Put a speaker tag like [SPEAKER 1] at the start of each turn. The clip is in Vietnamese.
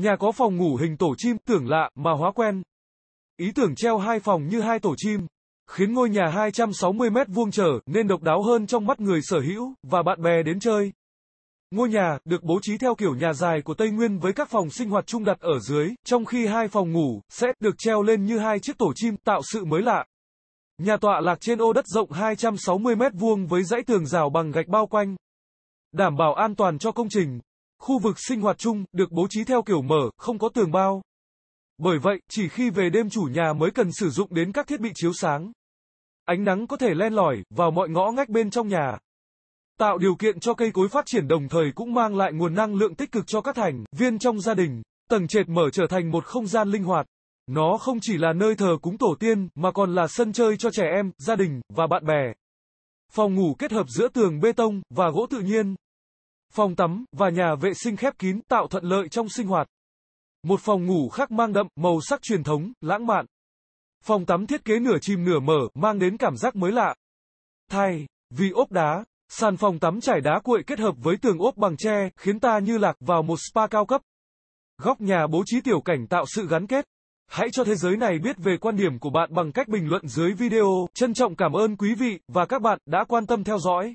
[SPEAKER 1] Nhà có phòng ngủ hình tổ chim, tưởng lạ, mà hóa quen. Ý tưởng treo hai phòng như hai tổ chim, khiến ngôi nhà 260 m 2 trở nên độc đáo hơn trong mắt người sở hữu và bạn bè đến chơi. Ngôi nhà được bố trí theo kiểu nhà dài của Tây Nguyên với các phòng sinh hoạt chung đặt ở dưới, trong khi hai phòng ngủ sẽ được treo lên như hai chiếc tổ chim tạo sự mới lạ. Nhà tọa lạc trên ô đất rộng 260 m 2 với dãy tường rào bằng gạch bao quanh, đảm bảo an toàn cho công trình. Khu vực sinh hoạt chung được bố trí theo kiểu mở, không có tường bao. Bởi vậy, chỉ khi về đêm chủ nhà mới cần sử dụng đến các thiết bị chiếu sáng. Ánh nắng có thể len lỏi vào mọi ngõ ngách bên trong nhà. Tạo điều kiện cho cây cối phát triển đồng thời cũng mang lại nguồn năng lượng tích cực cho các thành viên trong gia đình. Tầng trệt mở trở thành một không gian linh hoạt. Nó không chỉ là nơi thờ cúng tổ tiên mà còn là sân chơi cho trẻ em, gia đình và bạn bè. Phòng ngủ kết hợp giữa tường bê tông và gỗ tự nhiên, phòng tắm và nhà vệ sinh khép kín tạo thuận lợi trong sinh hoạt. Một phòng ngủ khác mang đậm màu sắc truyền thống, lãng mạn. Phòng tắm thiết kế nửa chìm nửa mở mang đến cảm giác mới lạ. Thay, vì ốp đá, sàn phòng tắm trải đá cuội kết hợp với tường ốp bằng tre khiến ta như lạc vào một spa cao cấp. Góc nhà bố trí tiểu cảnh tạo sự gắn kết. Hãy cho thế giới này biết về quan điểm của bạn bằng cách bình luận dưới video. Trân trọng cảm ơn quý vị và các bạn đã quan tâm theo dõi.